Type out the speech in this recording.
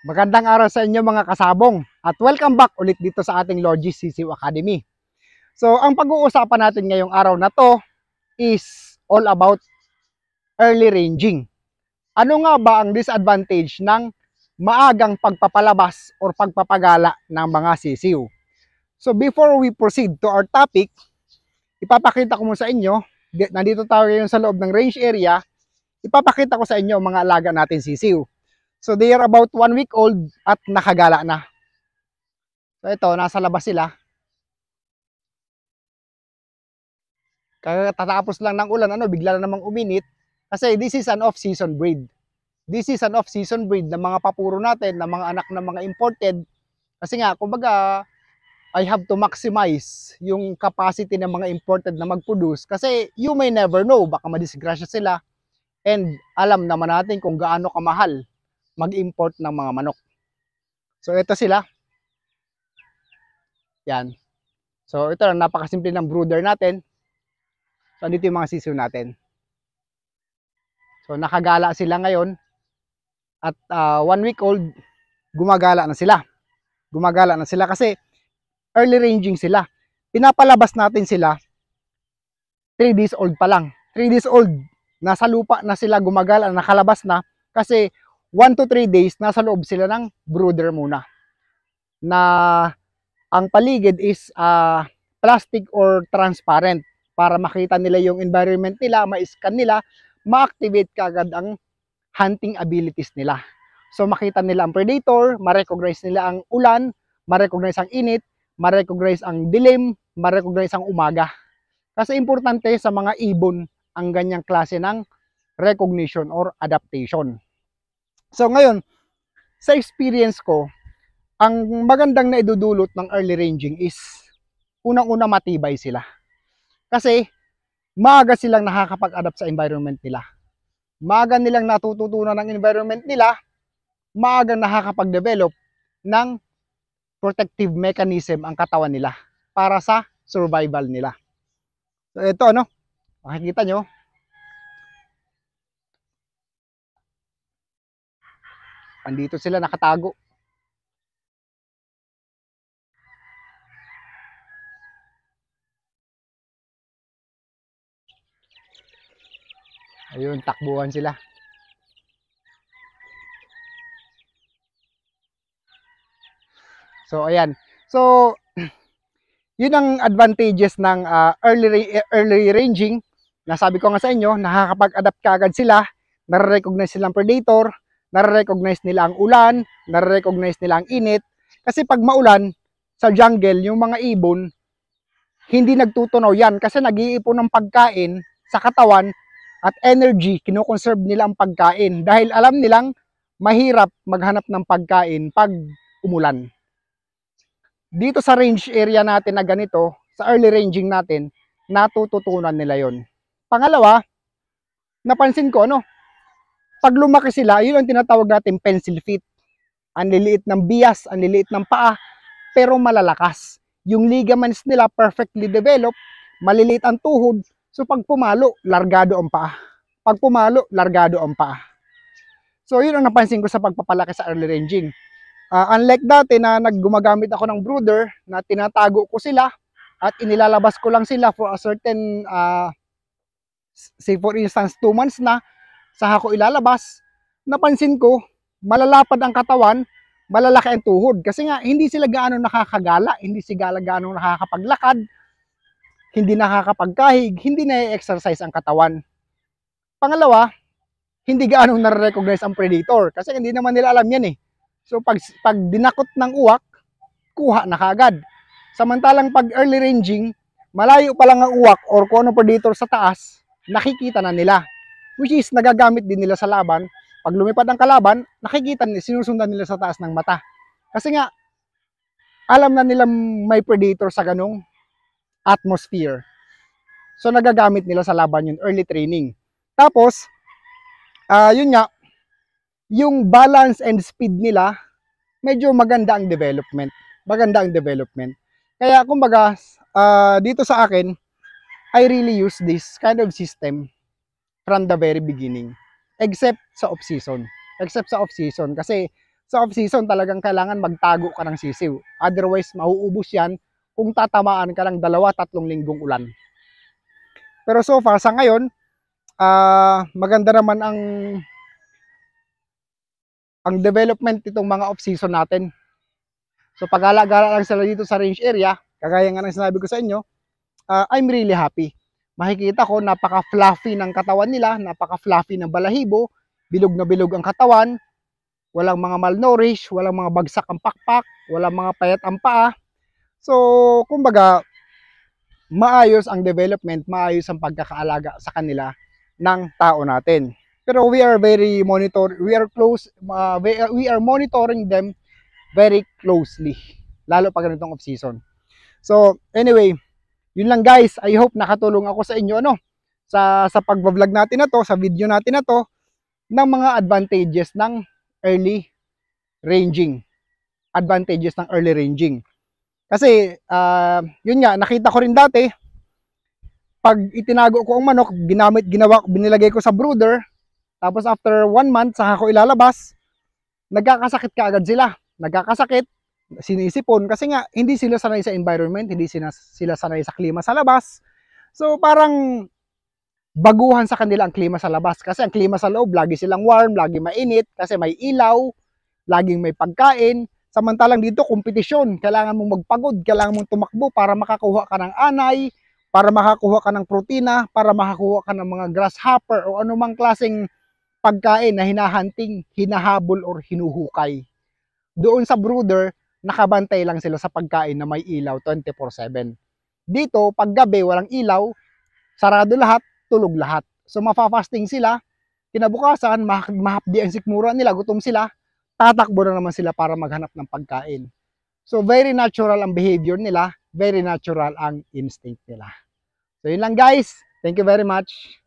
Magandang araw sa inyo mga kasabong at welcome back ulit dito sa ating Logis CCU Academy. So ang pag-uusapan natin ngayong araw na to is all about early ranging. Ano nga ba ang disadvantage ng maagang pagpapalabas or pagpapagala ng mga CCU? So before we proceed to our topic, ipapakita ko mo sa inyo, nandito tayo ngayon sa loob ng range area, ipapakita ko sa inyo mga alaga natin CCU. So they are about one week old at nakagala na. So ito, nasa labas sila. Kaya tatapos lang ng ulan, ano, bigla na namang uminit. Kasi this is an off-season breed. This is an off-season breed ng mga papuro natin, ng mga anak ng mga imported. Kasi nga, kumbaga, I have to maximize yung capacity ng mga imported na mag-produce. Kasi you may never know, baka madisgrasya sila. And alam naman natin kung gaano kamahal mag-import ng mga manok. So ito sila. Yan. So ito lang, napakasimple ng brooder natin. So dito yung mga sisiw natin. So nakagala sila ngayon. At uh, one week old, gumagala na sila. Gumagala na sila kasi early ranging sila. Pinapalabas natin sila 3 days old pa lang. 3 days old, nasa lupa na sila gumagala, nakalabas na kasi 1 to 3 days, nasa loob sila ng brooder muna. Na ang paligid is uh, plastic or transparent para makita nila yung environment nila, ma-scan nila, ma-activate kagad ang hunting abilities nila. So makita nila ang predator, ma-recognize nila ang ulan, ma-recognize ang init, ma-recognize ang dilim, ma-recognize ang umaga. Kasi importante sa mga ibon ang ganyang klase ng recognition or adaptation. So ngayon, sa experience ko, ang magandang na idudulot ng early ranging is unang-una matibay sila. Kasi maaga silang nakakapag-adapt sa environment nila. Maaga nilang natututunan ng environment nila, maaga nakakapag-develop ng protective mechanism ang katawan nila para sa survival nila. So ito ano, makikita nyo, Andito sila nakatago. Ayun, takbuhan sila. So, ayan. So, yun ang advantages ng uh, early, early ranging. Nasabi ko nga sa inyo, nakakapag-adapt ka agad sila, nare-recognize silang predator, nare-recognize nila ang ulan, nare-recognize nila ang init. Kasi pag maulan, sa jungle, yung mga ibon, hindi nagtutunaw yan kasi nag-iipon ng pagkain sa katawan at energy, kinoconserve nila ang pagkain dahil alam nilang mahirap maghanap ng pagkain pag umulan. Dito sa range area natin na ganito, sa early ranging natin, natututunan nila yon. Pangalawa, napansin ko, no, pag lumaki sila, yun ang tinatawag natin pencil feet. Ang liliit ng bias, ang liliit ng paa, pero malalakas. Yung ligaments nila perfectly developed, maliliit ang tuhod, so pag pumalo, largado ang paa. Pag pumalo, largado ang paa. So yun ang napansin ko sa pagpapalaki sa early ranging. Uh, unlike dati na naggumagamit ako ng brooder na tinatago ko sila at inilalabas ko lang sila for a certain, uh, say for instance, 2 months na, saka ko ilalabas, napansin ko, malalapad ang katawan, malalaki ang tuhod. Kasi nga, hindi sila gaano nakakagala, hindi sila gaano nakakapaglakad, hindi nakakapagkahig, hindi na-exercise ang katawan. Pangalawa, hindi gaano na recognize ang predator kasi hindi naman nila alam yan eh. So pag, pag dinakot ng uwak, kuha na kagad. Samantalang pag early ranging, malayo pa lang ang uwak or kung anong predator sa taas, nakikita na nila which is nagagamit din nila sa laban. Pag lumipad ang kalaban, nakikita nila, sinusundan nila sa taas ng mata. Kasi nga, alam na nila may predator sa ganong atmosphere. So, nagagamit nila sa laban yung early training. Tapos, uh, yun nga, yung balance and speed nila, medyo maganda ang development. Maganda ang development. Kaya, kumbaga, uh, dito sa akin, I really use this kind of system from the very beginning. Except sa off-season. Except sa off-season. Kasi sa off-season talagang kailangan magtago ka ng sisiw. Otherwise, mauubos yan kung tatamaan ka ng dalawa, tatlong linggong ulan. Pero so far, sa ngayon, uh, maganda naman ang ang development nitong mga off-season natin. So pagala-gala lang sila dito sa range area, kagaya nga ng sinabi ko sa inyo, uh, I'm really happy makikita ko napaka-fluffy ng katawan nila, napaka-fluffy ng balahibo, bilog na bilog ang katawan, walang mga malnourish, walang mga bagsak ang pakpak, walang mga payat ang paa. So, kumbaga, maayos ang development, maayos ang pagkakaalaga sa kanila ng tao natin. Pero we are very monitor, we are close, uh, we, uh, are, monitoring them very closely, lalo pag ganitong off-season. So, anyway, yun lang guys, I hope nakatulong ako sa inyo ano sa sa pagvlog natin na to, sa video natin na to ng mga advantages ng early ranging. Advantages ng early ranging. Kasi uh, yun nga, nakita ko rin dati pag itinago ko ang manok, ginamit ginawa binilagay ko sa brooder, tapos after one month saka ko ilalabas, nagkakasakit kaagad sila. Nagkakasakit, sinisipon kasi nga hindi sila sanay sa environment, hindi sila, sila sanay sa klima sa labas. So parang baguhan sa kanila ang klima sa labas kasi ang klima sa loob lagi silang warm, lagi mainit kasi may ilaw, laging may pagkain. Samantalang dito kompetisyon, kailangan mong magpagod, kailangan mong tumakbo para makakuha ka ng anay, para makakuha ka ng protina, para makakuha ka ng mga grasshopper o anumang klaseng pagkain na hinahunting, hinahabol or hinuhukay. Doon sa brooder, nakabantay lang sila sa pagkain na may ilaw 24-7. Dito, pag gabi, walang ilaw, sarado lahat, tulog lahat. So, mapafasting sila, kinabukasan, mahapdi ang sikmura nila, gutom sila, tatakbo na naman sila para maghanap ng pagkain. So, very natural ang behavior nila, very natural ang instinct nila. So, yun lang guys. Thank you very much.